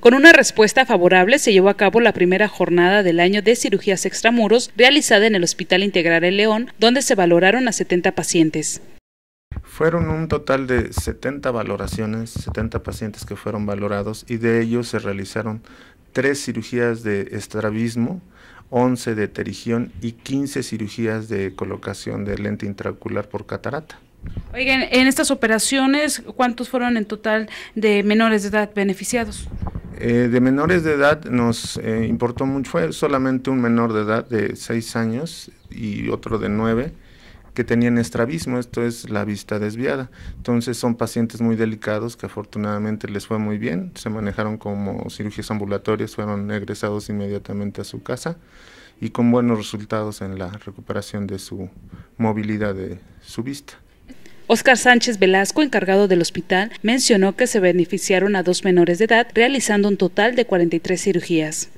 Con una respuesta favorable se llevó a cabo la primera jornada del año de cirugías extramuros realizada en el Hospital Integral El León, donde se valoraron a 70 pacientes. Fueron un total de 70 valoraciones, 70 pacientes que fueron valorados y de ellos se realizaron tres cirugías de estrabismo, 11 de terigión y 15 cirugías de colocación de lente intraocular por catarata. Oigan, en estas operaciones, ¿cuántos fueron en total de menores de edad beneficiados? Eh, de menores de edad nos eh, importó mucho, fue solamente un menor de edad de 6 años y otro de 9 que tenían estrabismo, esto es la vista desviada. Entonces son pacientes muy delicados que afortunadamente les fue muy bien, se manejaron como cirugías ambulatorias, fueron egresados inmediatamente a su casa y con buenos resultados en la recuperación de su movilidad de su vista. Oscar Sánchez Velasco, encargado del hospital, mencionó que se beneficiaron a dos menores de edad, realizando un total de 43 cirugías.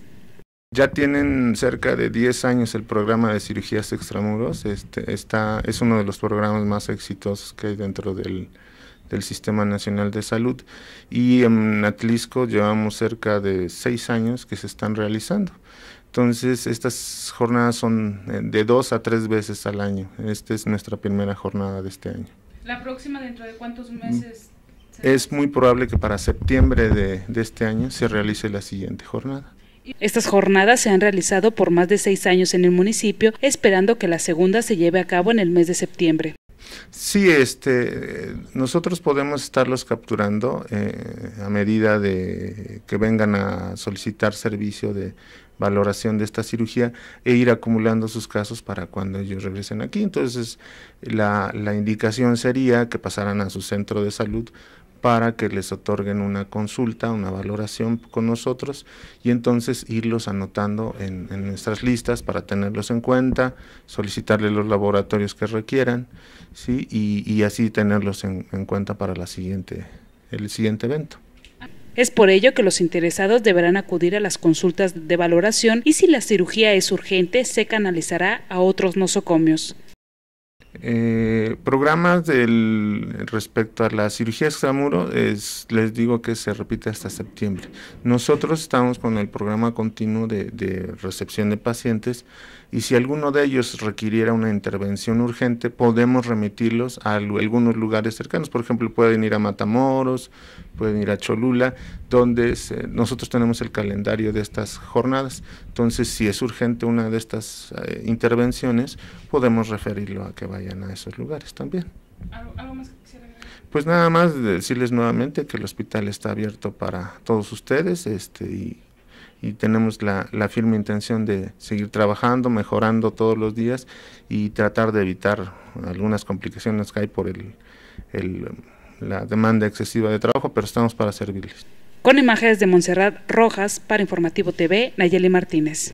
Ya tienen cerca de 10 años el programa de cirugías extramuros. Este, está, es uno de los programas más exitosos que hay dentro del, Sistema Nacional de Salud. Y en Atlisco llevamos cerca de 6 años que se están realizando. Entonces, estas jornadas son eh, de dos a tres veces al año. Esta es nuestra primera jornada de este año. La próxima, dentro de cuántos meses. Es muy probable que para septiembre de, este año se realice la siguiente jornada. Estas jornadas se han realizado por más de seis años en el municipio, esperando que la segunda se lleve a cabo en el mes de septiembre. Sí, este, nosotros podemos estarlos capturando eh, a medida de que vengan a solicitar servicio de valoración de esta cirugía e ir acumulando sus casos para cuando ellos regresen aquí. Entonces, la, la indicación sería que pasaran a su centro de salud para que les otorguen una consulta, una valoración con nosotros y entonces irlos anotando en, en, nuestras listas para tenerlos en cuenta, solicitarles los laboratorios que requieran ¿sí? y, y así tenerlos en, en cuenta para la siguiente, el siguiente evento. Es por ello que los interesados deberán acudir a las consultas de valoración y si la cirugía es urgente se canalizará a otros nosocomios. Eh, programas del, respecto a la cirugía extramuro, es, les digo que se repite hasta septiembre. Nosotros estamos con el programa continuo de, de recepción de pacientes y si alguno de ellos requiriera una intervención urgente, podemos remitirlos a algunos lugares cercanos. Por ejemplo, pueden ir a Matamoros, pueden ir a Cholula, donde nosotros tenemos el calendario de estas jornadas. Entonces, si es urgente una de estas eh, intervenciones, podemos referirlo a que vayan a esos lugares también. ¿Algo, más que quisiera Pues nada más decirles nuevamente que el hospital está abierto para todos ustedes este, y y tenemos la, firme intención de seguir trabajando, mejorando todos los días y tratar de evitar algunas complicaciones que hay por el, la demanda excesiva de trabajo, pero estamos para servirles. Con imágenes de Montserrat Rojas para Informativo TV, Nayeli Martínez.